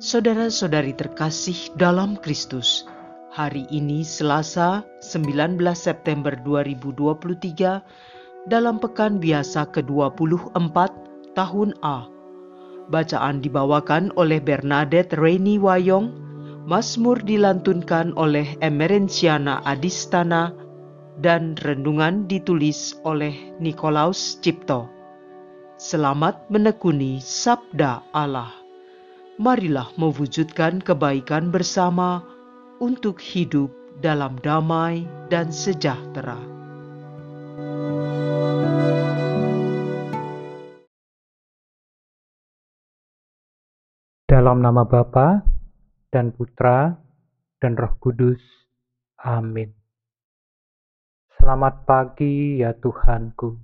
Saudara-saudari terkasih dalam Kristus, hari ini Selasa 19 September 2023 dalam Pekan Biasa ke-24 tahun A. Bacaan dibawakan oleh Bernadette Reni Wayong, Mazmur dilantunkan oleh Emerenciana Adistana, dan rendungan ditulis oleh Nikolaus Cipto. Selamat menekuni Sabda Allah marilah mewujudkan kebaikan bersama untuk hidup dalam damai dan sejahtera. Dalam nama Bapa dan Putra dan Roh Kudus. Amin. Selamat pagi ya Tuhanku.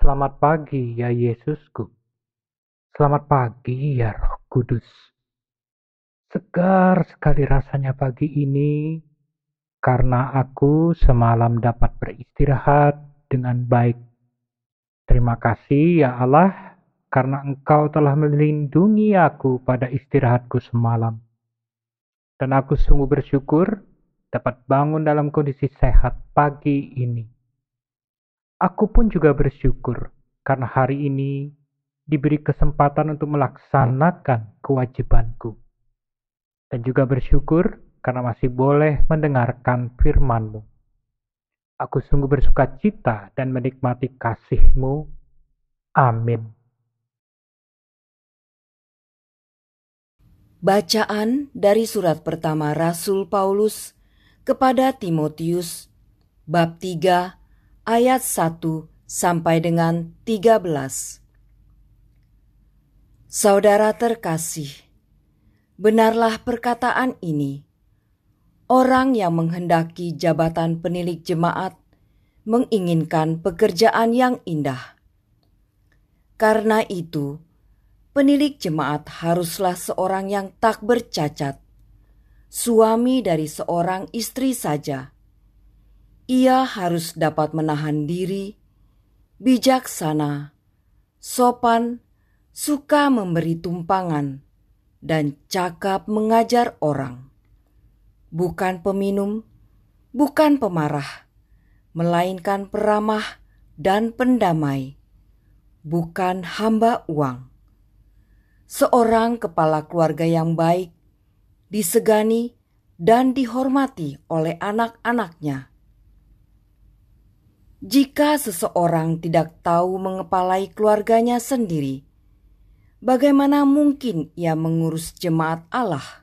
Selamat pagi ya Yesusku. Selamat pagi ya Roh Kudus. Segar sekali rasanya pagi ini karena aku semalam dapat beristirahat dengan baik. Terima kasih ya Allah karena Engkau telah melindungi aku pada istirahatku semalam. Dan aku sungguh bersyukur dapat bangun dalam kondisi sehat pagi ini. Aku pun juga bersyukur karena hari ini diberi kesempatan untuk melaksanakan kewajibanku. Dan juga bersyukur karena masih boleh mendengarkan firmanmu. Aku sungguh bersuka cita dan menikmati kasih-Mu. Amin. Bacaan dari surat pertama Rasul Paulus kepada Timotius bab 3 ayat 1 sampai dengan 13. Saudara terkasih, benarlah perkataan ini. Orang yang menghendaki jabatan penilik jemaat menginginkan pekerjaan yang indah. Karena itu, penilik jemaat haruslah seorang yang tak bercacat, suami dari seorang istri saja. Ia harus dapat menahan diri, bijaksana, sopan, suka memberi tumpangan, dan cakap mengajar orang. Bukan peminum, bukan pemarah, melainkan peramah dan pendamai, bukan hamba uang. Seorang kepala keluarga yang baik disegani dan dihormati oleh anak-anaknya. Jika seseorang tidak tahu mengepalai keluarganya sendiri, bagaimana mungkin ia mengurus jemaat Allah?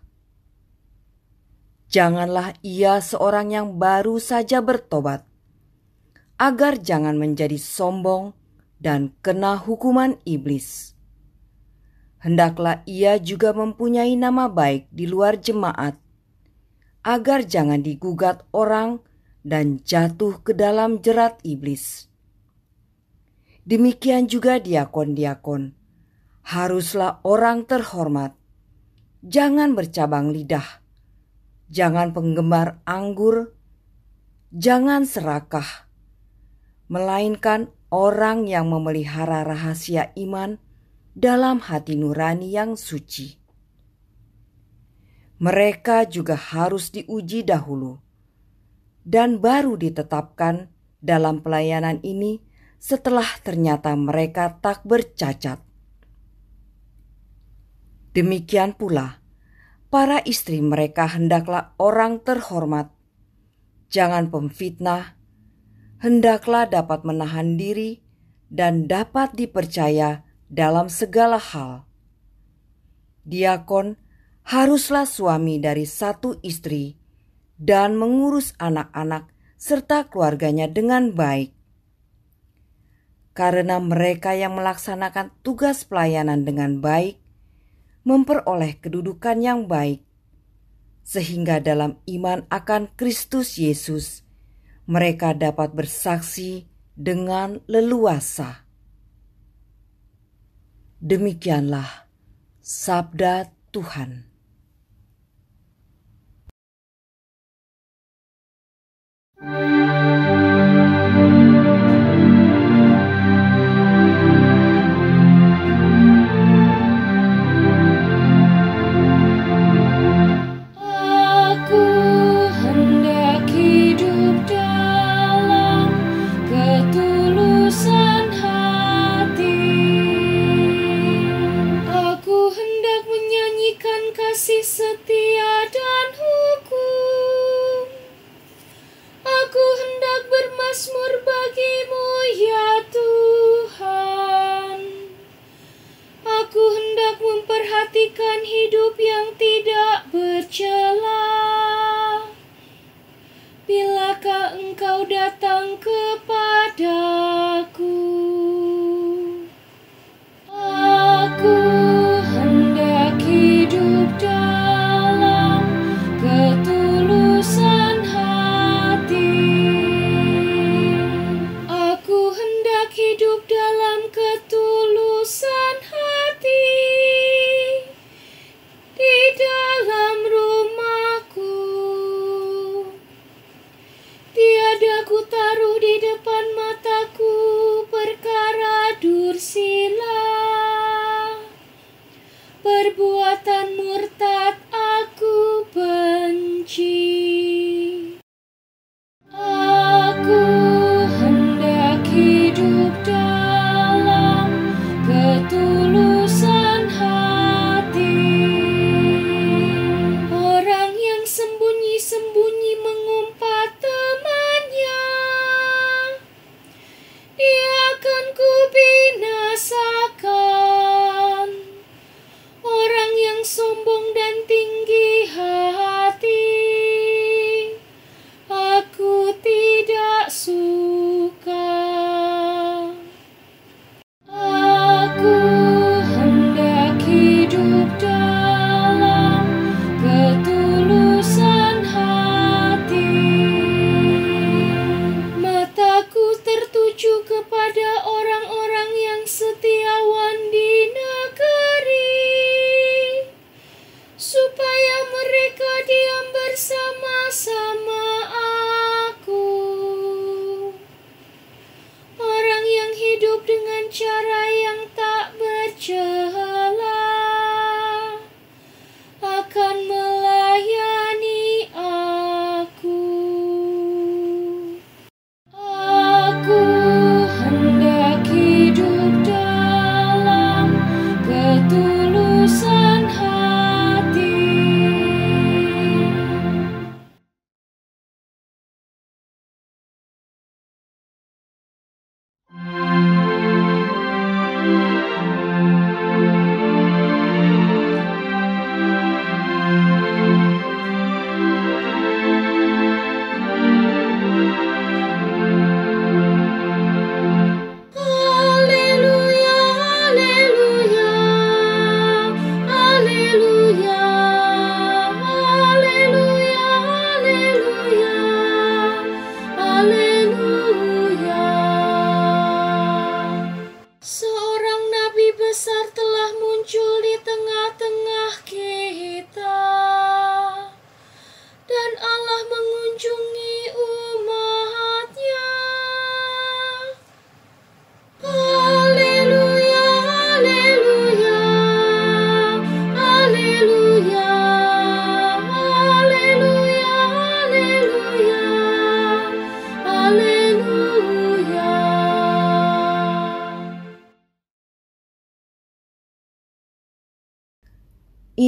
Janganlah ia seorang yang baru saja bertobat, agar jangan menjadi sombong dan kena hukuman iblis. Hendaklah ia juga mempunyai nama baik di luar jemaat, agar jangan digugat orang dan jatuh ke dalam jerat iblis. Demikian juga diakon-diakon haruslah orang terhormat. Jangan bercabang lidah, jangan penggemar anggur, jangan serakah, melainkan orang yang memelihara rahasia iman dalam hati nurani yang suci. Mereka juga harus diuji dahulu dan baru ditetapkan dalam pelayanan ini setelah ternyata mereka tak bercacat. Demikian pula, para istri mereka hendaklah orang terhormat. Jangan pemfitnah, hendaklah dapat menahan diri dan dapat dipercaya dalam segala hal. Diakon haruslah suami dari satu istri dan mengurus anak-anak serta keluarganya dengan baik. Karena mereka yang melaksanakan tugas pelayanan dengan baik memperoleh kedudukan yang baik, sehingga dalam iman akan Kristus Yesus mereka dapat bersaksi dengan leluasa. Demikianlah sabda Tuhan. Thank you.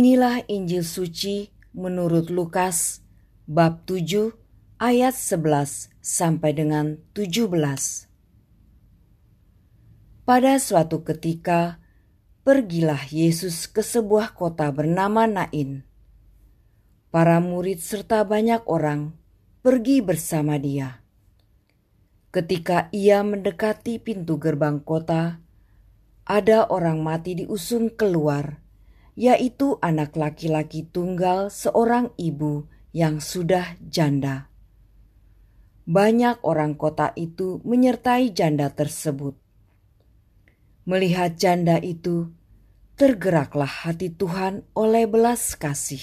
Inilah Injil suci menurut Lukas bab 7 ayat 11 sampai dengan 17. Pada suatu ketika pergilah Yesus ke sebuah kota bernama Nain. Para murid serta banyak orang pergi bersama dia. Ketika ia mendekati pintu gerbang kota, ada orang mati diusung keluar yaitu anak laki-laki tunggal seorang ibu yang sudah janda. Banyak orang kota itu menyertai janda tersebut. Melihat janda itu, tergeraklah hati Tuhan oleh belas kasih.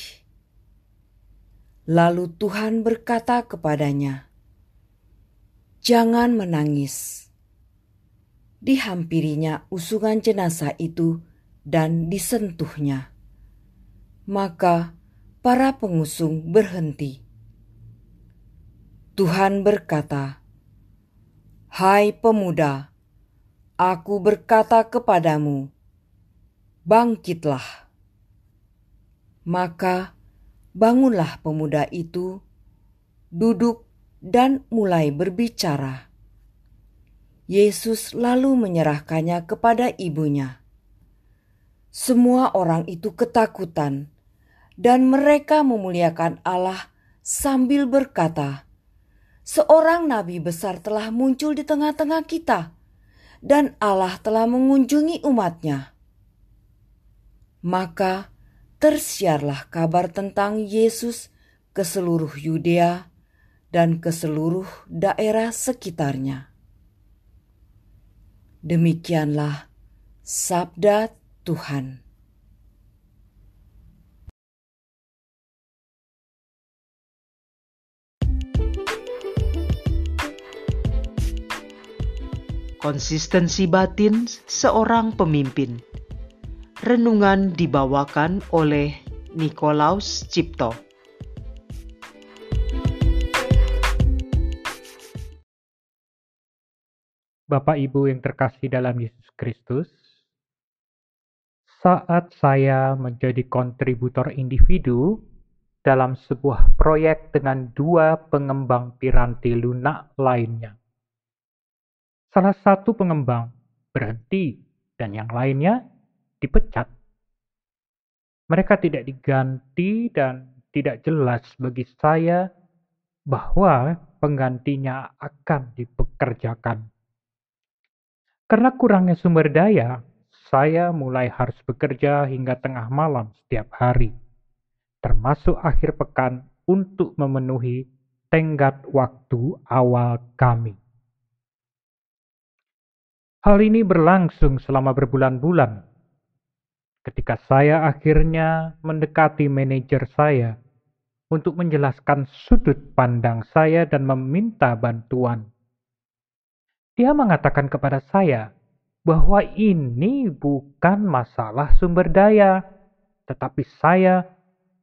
Lalu Tuhan berkata kepadanya, "Jangan menangis." Dihampirinya usungan jenazah itu dan disentuhnya. Maka para pengusung berhenti. Tuhan berkata, "Hai pemuda, aku berkata kepadamu, bangkitlah." Maka bangunlah pemuda itu, duduk dan mulai berbicara. Yesus lalu menyerahkannya kepada ibunya. Semua orang itu ketakutan, dan mereka memuliakan Allah sambil berkata, "Seorang nabi besar telah muncul di tengah-tengah kita, dan Allah telah mengunjungi umatnya." Maka tersiarlah kabar tentang Yesus ke seluruh Yudea dan ke seluruh daerah sekitarnya. Demikianlah sabda Tuhan. Konsistensi batin seorang pemimpin. Renungan dibawakan oleh Nikolaus Cipto. Bapak Ibu yang terkasih dalam Yesus Kristus, saat saya menjadi kontributor individu dalam sebuah proyek dengan dua pengembang piranti lunak lainnya. Salah satu pengembang berhenti dan yang lainnya dipecat. Mereka tidak diganti dan tidak jelas bagi saya bahwa penggantinya akan dipekerjakan. Karena kurangnya sumber daya, saya mulai harus bekerja hingga tengah malam setiap hari, termasuk akhir pekan untuk memenuhi tenggat waktu awal kami. Hal ini berlangsung selama berbulan-bulan. Ketika saya akhirnya mendekati manajer saya untuk menjelaskan sudut pandang saya dan meminta bantuan, dia mengatakan kepada saya bahwa ini bukan masalah sumber daya, tetapi saya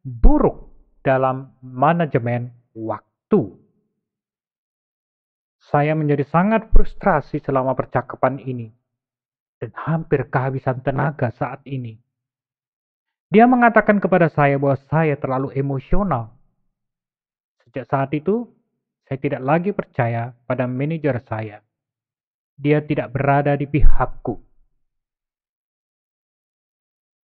buruk dalam manajemen waktu. Saya menjadi sangat frustrasi selama percakapan ini dan hampir kehabisan tenaga saat ini. Dia mengatakan kepada saya bahwa saya terlalu emosional. Sejak saat itu, saya tidak lagi percaya pada manajer saya dia tidak berada di pihakku.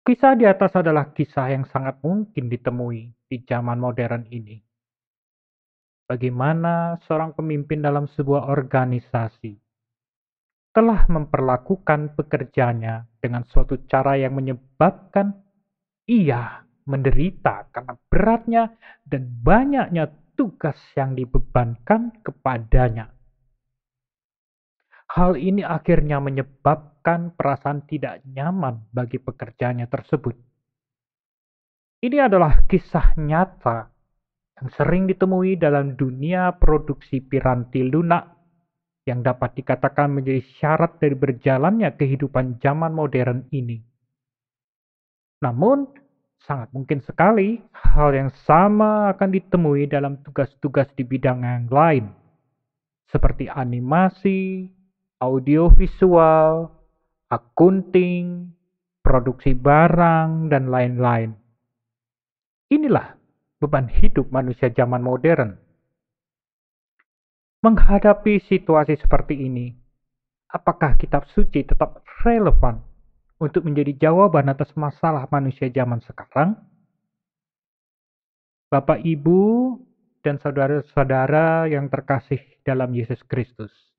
Kisah di atas adalah kisah yang sangat mungkin ditemui di zaman modern ini. Bagaimana seorang pemimpin dalam sebuah organisasi telah memperlakukan pekerjanya dengan suatu cara yang menyebabkan ia menderita karena beratnya dan banyaknya tugas yang dibebankan kepadanya. Hal ini akhirnya menyebabkan perasaan tidak nyaman bagi pekerjaannya tersebut. Ini adalah kisah nyata yang sering ditemui dalam dunia produksi piranti lunak yang dapat dikatakan menjadi syarat dari berjalannya kehidupan zaman modern ini. Namun, sangat mungkin sekali hal yang sama akan ditemui dalam tugas-tugas di bidang yang lain, seperti animasi, audiovisual, akunting, produksi barang, dan lain-lain. Inilah beban hidup manusia zaman modern. Menghadapi situasi seperti ini, apakah kitab suci tetap relevan untuk menjadi jawaban atas masalah manusia zaman sekarang? Bapak, Ibu, dan saudara-saudara yang terkasih dalam Yesus Kristus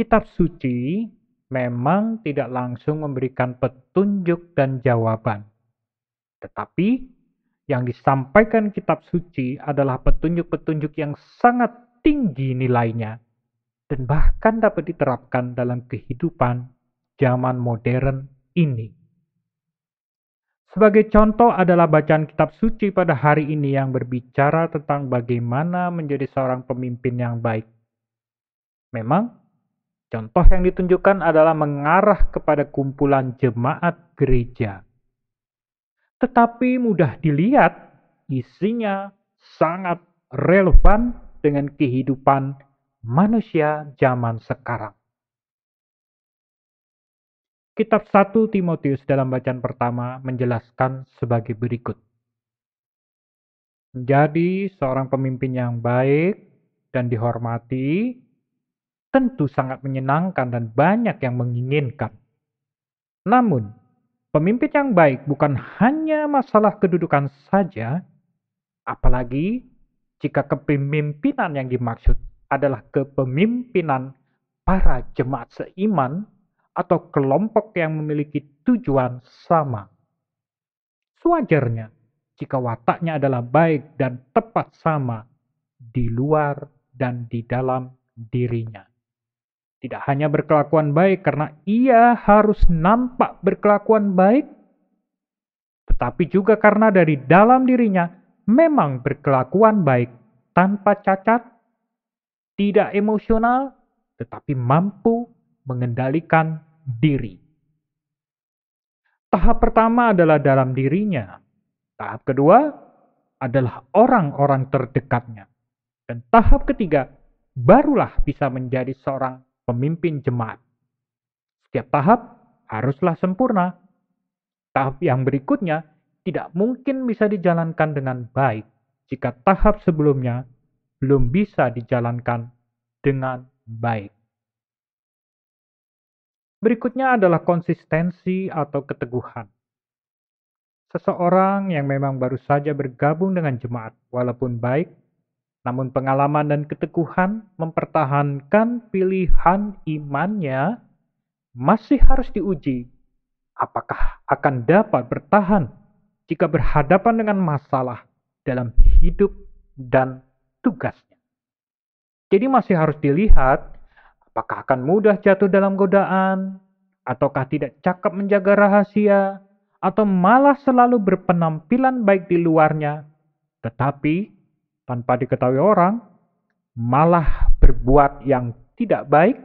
kitab suci memang tidak langsung memberikan petunjuk dan jawaban. Tetapi yang disampaikan kitab suci adalah petunjuk-petunjuk yang sangat tinggi nilainya dan bahkan dapat diterapkan dalam kehidupan zaman modern ini. Sebagai contoh adalah bacaan kitab suci pada hari ini yang berbicara tentang bagaimana menjadi seorang pemimpin yang baik. Memang Contoh yang ditunjukkan adalah mengarah kepada kumpulan jemaat gereja. Tetapi mudah dilihat, isinya sangat relevan dengan kehidupan manusia zaman sekarang. Kitab 1 Timotius dalam bacaan pertama menjelaskan sebagai berikut. Menjadi seorang pemimpin yang baik dan dihormati, tentu sangat menyenangkan dan banyak yang menginginkan. Namun, pemimpin yang baik bukan hanya masalah kedudukan saja, apalagi jika kepemimpinan yang dimaksud adalah kepemimpinan para jemaat seiman atau kelompok yang memiliki tujuan sama. Sewajarnya, jika wataknya adalah baik dan tepat sama di luar dan di dalam dirinya. Tidak hanya berkelakuan baik karena ia harus nampak berkelakuan baik, tetapi juga karena dari dalam dirinya memang berkelakuan baik tanpa cacat, tidak emosional, tetapi mampu mengendalikan diri. Tahap pertama adalah dalam dirinya. Tahap kedua adalah orang-orang terdekatnya. Dan tahap ketiga barulah bisa menjadi seorang pemimpin jemaat. Setiap tahap haruslah sempurna. Tahap yang berikutnya tidak mungkin bisa dijalankan dengan baik jika tahap sebelumnya belum bisa dijalankan dengan baik. Berikutnya adalah konsistensi atau keteguhan. Seseorang yang memang baru saja bergabung dengan jemaat, walaupun baik, namun pengalaman dan keteguhan mempertahankan pilihan imannya masih harus diuji apakah akan dapat bertahan jika berhadapan dengan masalah dalam hidup dan tugasnya. Jadi masih harus dilihat apakah akan mudah jatuh dalam godaan, ataukah tidak cakap menjaga rahasia, atau malah selalu berpenampilan baik di luarnya, tetapi tanpa diketahui orang, malah berbuat yang tidak baik.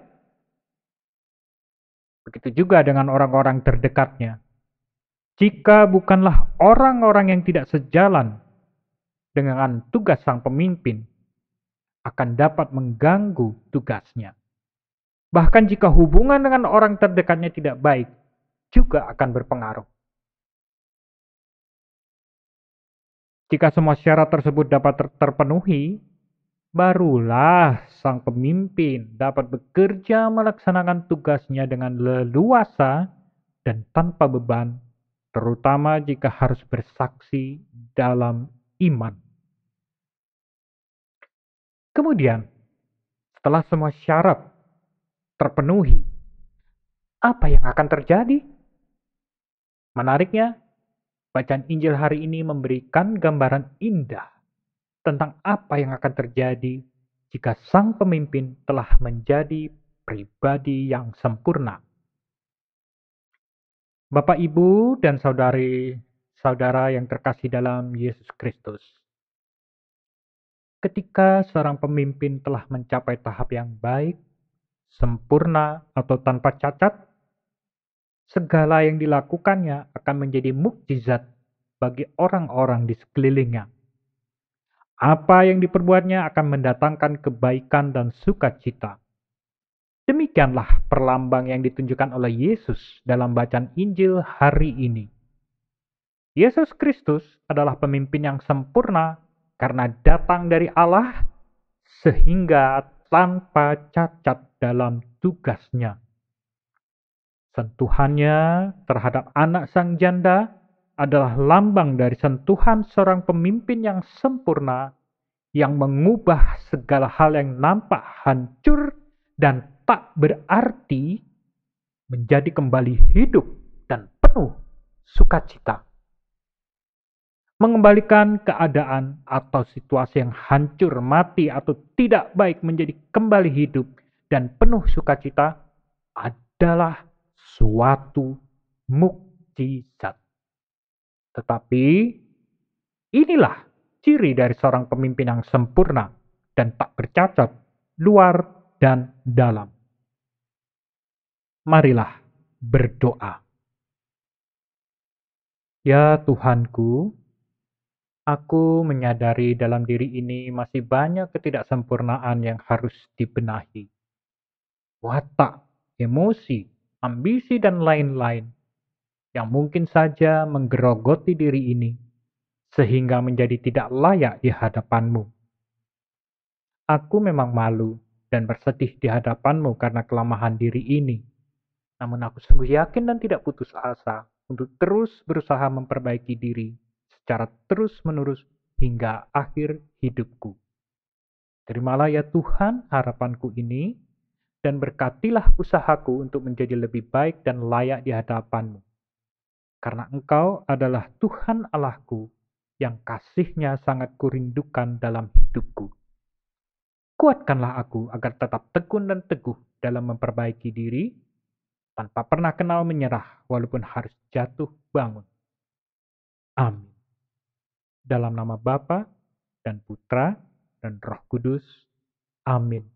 Begitu juga dengan orang-orang terdekatnya. Jika bukanlah orang-orang yang tidak sejalan dengan tugas sang pemimpin, akan dapat mengganggu tugasnya. Bahkan jika hubungan dengan orang terdekatnya tidak baik, juga akan berpengaruh. Jika semua syarat tersebut dapat ter terpenuhi, barulah sang pemimpin dapat bekerja melaksanakan tugasnya dengan leluasa dan tanpa beban, terutama jika harus bersaksi dalam iman. Kemudian, setelah semua syarat terpenuhi, apa yang akan terjadi? Menariknya, Bacaan Injil hari ini memberikan gambaran indah tentang apa yang akan terjadi jika sang pemimpin telah menjadi pribadi yang sempurna. Bapak, Ibu, dan saudari saudara yang terkasih dalam Yesus Kristus. Ketika seorang pemimpin telah mencapai tahap yang baik, sempurna atau tanpa cacat, segala yang dilakukannya akan menjadi mukjizat bagi orang-orang di sekelilingnya. Apa yang diperbuatnya akan mendatangkan kebaikan dan sukacita. Demikianlah perlambang yang ditunjukkan oleh Yesus dalam bacaan Injil hari ini. Yesus Kristus adalah pemimpin yang sempurna karena datang dari Allah sehingga tanpa cacat dalam tugasnya. Sentuhannya terhadap anak sang janda adalah lambang dari sentuhan seorang pemimpin yang sempurna yang mengubah segala hal yang nampak hancur dan tak berarti menjadi kembali hidup dan penuh sukacita. Mengembalikan keadaan atau situasi yang hancur, mati, atau tidak baik menjadi kembali hidup dan penuh sukacita adalah suatu mukjizat. Tetapi inilah ciri dari seorang pemimpin yang sempurna dan tak bercacat, luar dan dalam. Marilah berdoa. Ya Tuhanku, aku menyadari dalam diri ini masih banyak ketidaksempurnaan yang harus dibenahi. Watak, emosi, ambisi, dan lain-lain yang mungkin saja menggerogoti diri ini sehingga menjadi tidak layak di hadapanmu. Aku memang malu dan bersedih di hadapanmu karena kelemahan diri ini. Namun aku sungguh yakin dan tidak putus asa untuk terus berusaha memperbaiki diri secara terus-menerus hingga akhir hidupku. Terimalah ya Tuhan harapanku ini dan berkatilah usahaku untuk menjadi lebih baik dan layak di hadapanmu. Karena engkau adalah Tuhan Allahku yang kasihnya sangat kurindukan dalam hidupku. Kuatkanlah aku agar tetap tekun dan teguh dalam memperbaiki diri, tanpa pernah kenal menyerah walaupun harus jatuh bangun. Amin. Dalam nama Bapa dan Putra dan Roh Kudus. Amin.